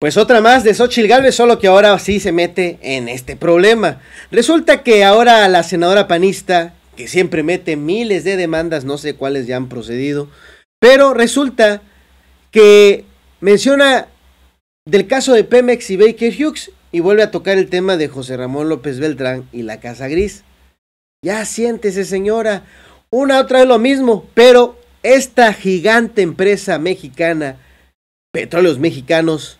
Pues otra más de Xochitl Galvez, solo que ahora sí se mete en este problema. Resulta que ahora la senadora panista, que siempre mete miles de demandas, no sé cuáles ya han procedido, pero resulta que menciona del caso de Pemex y Baker Hughes y vuelve a tocar el tema de José Ramón López Beltrán y la Casa Gris. Ya siéntese señora, una otra vez lo mismo, pero esta gigante empresa mexicana, Petróleos Mexicanos,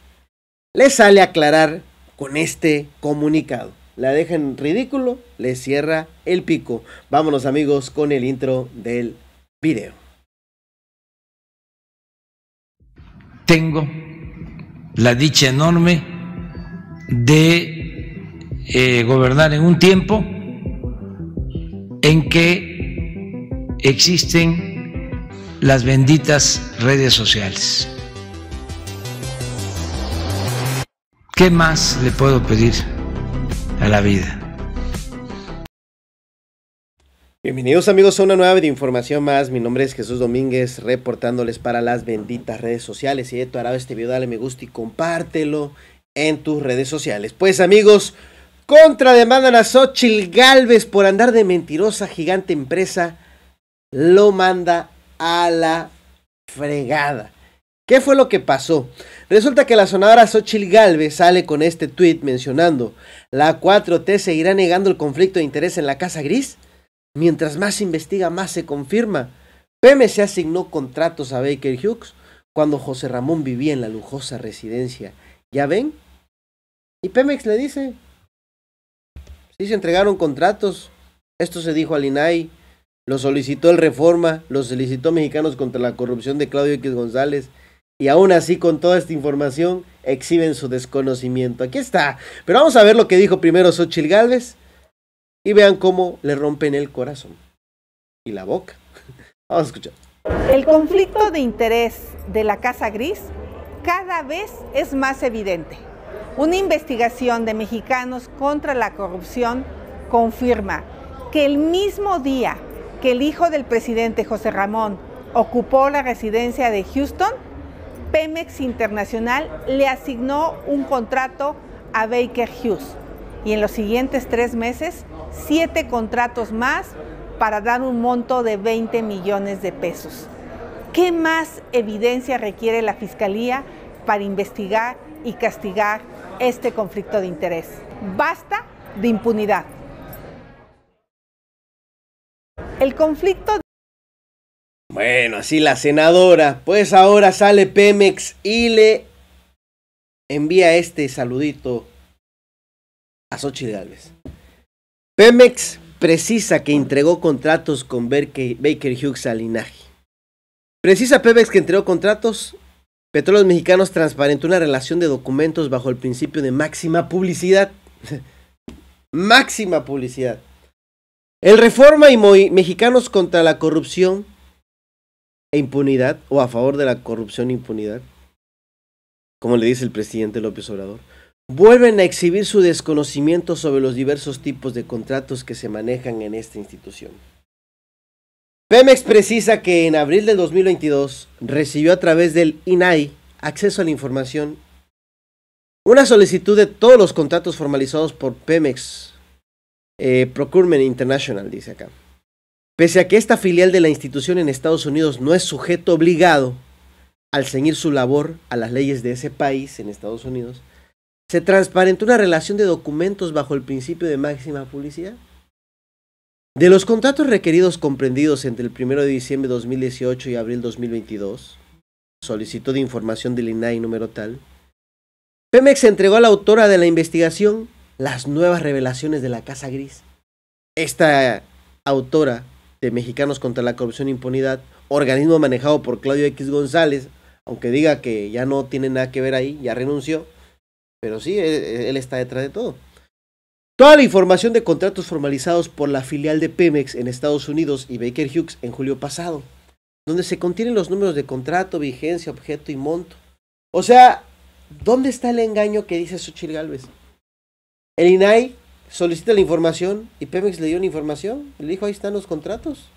les sale a aclarar con este comunicado. La dejen ridículo, le cierra el pico. Vámonos amigos con el intro del video. Tengo la dicha enorme de eh, gobernar en un tiempo en que existen las benditas redes sociales. ¿Qué más le puedo pedir a la vida? Bienvenidos amigos a una nueva de información más. Mi nombre es Jesús Domínguez, reportándoles para las benditas redes sociales. Si de tu este video, dale me gusta y compártelo en tus redes sociales. Pues amigos, contra demanda a Xochil Galvez por andar de mentirosa gigante empresa. Lo manda a la fregada. ¿Qué fue lo que pasó? Resulta que la sonadora Sochil Galvez sale con este tuit mencionando: ¿La 4T seguirá negando el conflicto de interés en la Casa Gris? Mientras más se investiga, más se confirma. se asignó contratos a Baker Hughes cuando José Ramón vivía en la lujosa residencia. ¿Ya ven? Y Pemex le dice: Sí, se entregaron contratos. Esto se dijo al INAI. Lo solicitó el Reforma, lo solicitó Mexicanos contra la corrupción de Claudio X González y aún así con toda esta información exhiben su desconocimiento. Aquí está. Pero vamos a ver lo que dijo primero Xochitl Gálvez y vean cómo le rompen el corazón y la boca. Vamos a escuchar. El conflicto de interés de la Casa Gris cada vez es más evidente. Una investigación de mexicanos contra la corrupción confirma que el mismo día que el hijo del presidente José Ramón ocupó la residencia de Houston, Pemex Internacional le asignó un contrato a Baker Hughes y en los siguientes tres meses siete contratos más para dar un monto de 20 millones de pesos. ¿Qué más evidencia requiere la Fiscalía para investigar y castigar este conflicto de interés? Basta de impunidad. El conflicto bueno, así la senadora, pues ahora sale Pemex y le envía este saludito a Xochitl Gálvez. Pemex precisa que entregó contratos con Baker Hughes al linaje. Precisa Pemex que entregó contratos. Petróleos Mexicanos transparentó una relación de documentos bajo el principio de máxima publicidad. máxima publicidad. El Reforma y Mexicanos contra la Corrupción e impunidad o a favor de la corrupción e impunidad, como le dice el presidente López Obrador, vuelven a exhibir su desconocimiento sobre los diversos tipos de contratos que se manejan en esta institución. Pemex precisa que en abril del 2022 recibió a través del INAI acceso a la información una solicitud de todos los contratos formalizados por Pemex eh, Procurement International, dice acá. Pese a que esta filial de la institución en Estados Unidos no es sujeto obligado al ceñir su labor a las leyes de ese país en Estados Unidos, se transparentó una relación de documentos bajo el principio de máxima publicidad. De los contratos requeridos comprendidos entre el 1 de diciembre de 2018 y abril 2022, solicitud de información del INAI número tal, Pemex entregó a la autora de la investigación las nuevas revelaciones de la Casa Gris. Esta autora de Mexicanos contra la Corrupción e Impunidad, organismo manejado por Claudio X González, aunque diga que ya no tiene nada que ver ahí, ya renunció, pero sí, e, e, él, está detrás de todo. Toda la información de contratos formalizados por la filial de Pemex en Estados Unidos y Baker Hughes en julio pasado, donde se contienen los números de contrato, vigencia, objeto y monto. O sea, ¿dónde está el engaño que dice Xochitl Galvez? El INAI solicita la información y Pemex le dio la información. Le dijo, ahí están los contratos,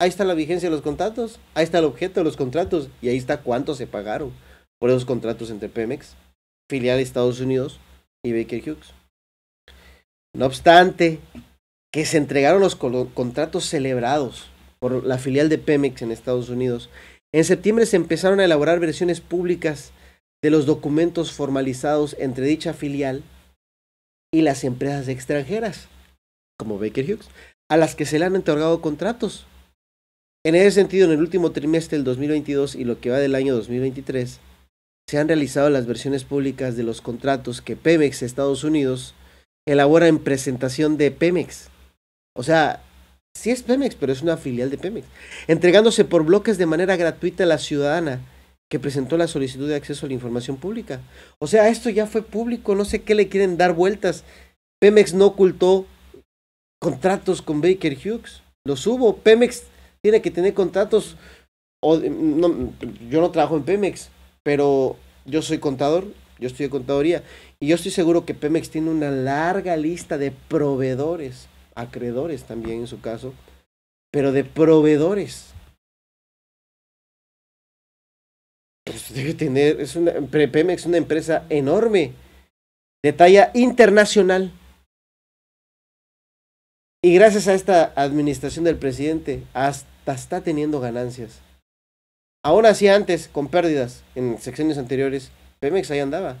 ahí está la vigencia de los contratos, ahí está el objeto de los contratos y ahí está cuánto se pagaron por esos contratos entre Pemex, filial de Estados Unidos y Baker Hughes. No obstante, que se entregaron los contratos celebrados por la filial de Pemex en Estados Unidos. En septiembre se empezaron a elaborar versiones públicas de los documentos formalizados entre dicha filial y las empresas extranjeras, como Baker Hughes, a las que se le han otorgado contratos. En ese sentido, en el último trimestre del 2022 y lo que va del año 2023, se han realizado las versiones públicas de los contratos que Pemex Estados Unidos elabora en presentación de Pemex. O sea, sí es Pemex, pero es una filial de Pemex, entregándose por bloques de manera gratuita a la ciudadana que presentó la solicitud de acceso a la información pública. O sea, esto ya fue público, no sé qué le quieren dar vueltas. Pemex no ocultó contratos con Baker Hughes, los hubo. Pemex tiene que tener contratos. yo no trabajo en Pemex, pero yo soy contador, yo estoy de contaduría, y yo estoy seguro que Pemex tiene una larga lista de proveedores, acreedores también en su caso, pero de proveedores es una, Pemex es una empresa enorme, de talla internacional. Y gracias a esta administración del presidente, hasta está teniendo ganancias. Aún así antes, con pérdidas en secciones anteriores, Pemex ahí andaba.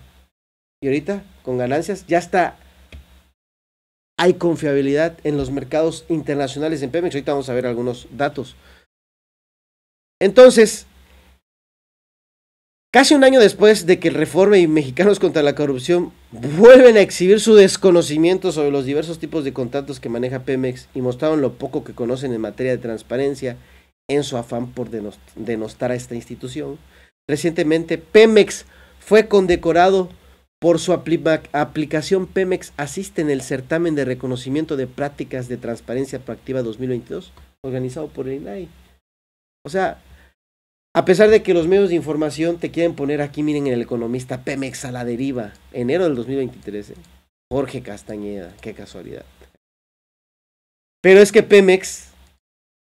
Y ahorita, con ganancias, ya está. Hay confiabilidad en los mercados internacionales en Pemex. Ahorita vamos a ver algunos datos. Entonces, Casi un año después de que el Reforma y Mexicanos contra la Corrupción vuelven a exhibir su desconocimiento sobre los diversos tipos de contratos que maneja Pemex y mostraron lo poco que conocen en materia de transparencia en su afán por denostar a esta institución, recientemente Pemex fue condecorado por su aplicación Pemex Asiste en el certamen de reconocimiento de prácticas de transparencia proactiva 2022 organizado por el INAI. O sea, a pesar de que los medios de información te quieren poner aquí, miren, en el economista Pemex a la deriva, enero del 2023, eh. Jorge Castañeda, qué casualidad. Pero es que Pemex,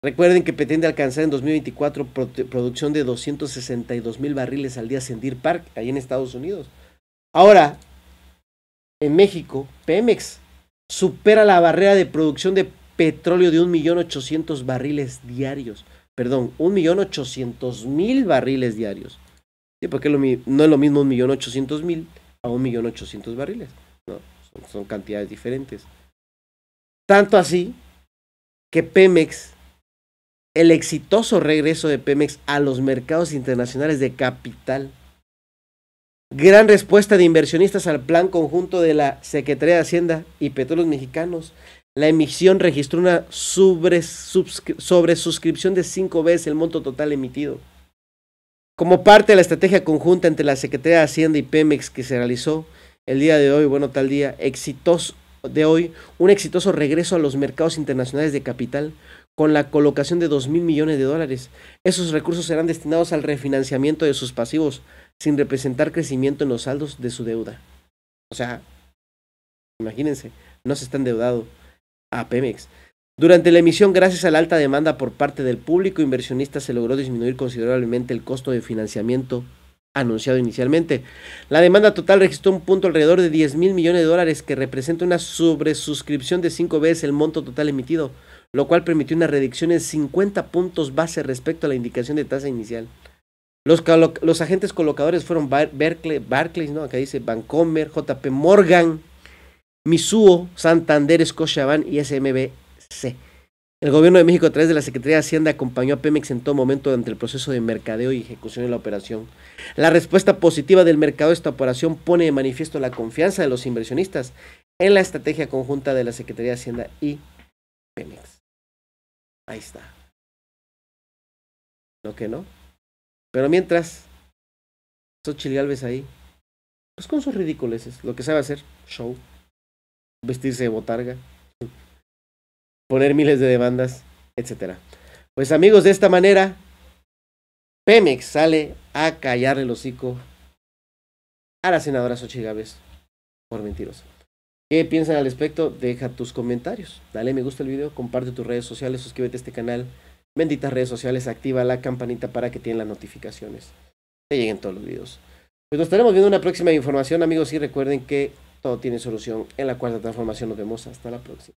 recuerden que pretende alcanzar en 2024 producción de 262 mil barriles al día en Park, ahí en Estados Unidos. Ahora, en México, Pemex supera la barrera de producción de petróleo de 1.800.000 barriles diarios perdón, 1.800.000 barriles diarios. Sí, porque no es lo mismo 1.800.000 a 1.800.000 barriles. No, son, son cantidades diferentes. Tanto así que Pemex, el exitoso regreso de Pemex a los mercados internacionales de capital, gran respuesta de inversionistas al plan conjunto de la Secretaría de Hacienda y Petróleos Mexicanos, la emisión registró una sobresuscripción de cinco veces el monto total emitido. Como parte de la estrategia conjunta entre la Secretaría de Hacienda y Pemex que se realizó el día de hoy, bueno, tal día, de hoy, un exitoso regreso a los mercados internacionales de capital con la colocación de dos mil millones de dólares. Esos recursos serán destinados al refinanciamiento de sus pasivos, sin representar crecimiento en los saldos de su deuda. O sea, imagínense, no se está endeudado a Pemex. Durante la emisión, gracias a la alta demanda por parte del público inversionista, se logró disminuir considerablemente el costo de financiamiento anunciado inicialmente. La demanda total registró un punto alrededor de 10 mil millones de dólares, que representa una sobresuscripción de 5 veces el monto total emitido, lo cual permitió una reducción en 50 puntos base respecto a la indicación de tasa inicial. Los, agentes colocadores fueron Barclays, ¿no? acá dice Bancomer, JP Morgan, Misuo, Santander, Scotiabank y SMBC. El gobierno de México, a través de la Secretaría de Hacienda, acompañó a Pemex en todo momento durante el proceso de mercadeo y ejecución de la operación. La respuesta positiva del mercado a esta operación pone de manifiesto la confianza de los inversionistas en la estrategia conjunta de la Secretaría de Hacienda y Pemex. Ahí está. ¿No que no? Pero mientras, Xochitl Galvez ahí, pues con sus ridiculeces, lo que sabe hacer, show vestirse de botarga, poner miles de demandas, etcétera. Pues amigos, de esta manera, Pemex sale a callarle el hocico a la senadora Xochitl por mentirosa. ¿Qué piensan al respecto? Deja tus comentarios. Dale me gusta al video, comparte tus redes sociales, suscríbete a este canal. Benditas redes sociales, activa la campanita para que tienen las notificaciones. Te lleguen todos los videos. Pues nos estaremos viendo una próxima información, amigos, y recuerden que todo tiene solución en la cuarta transformación. Nos vemos hasta la próxima.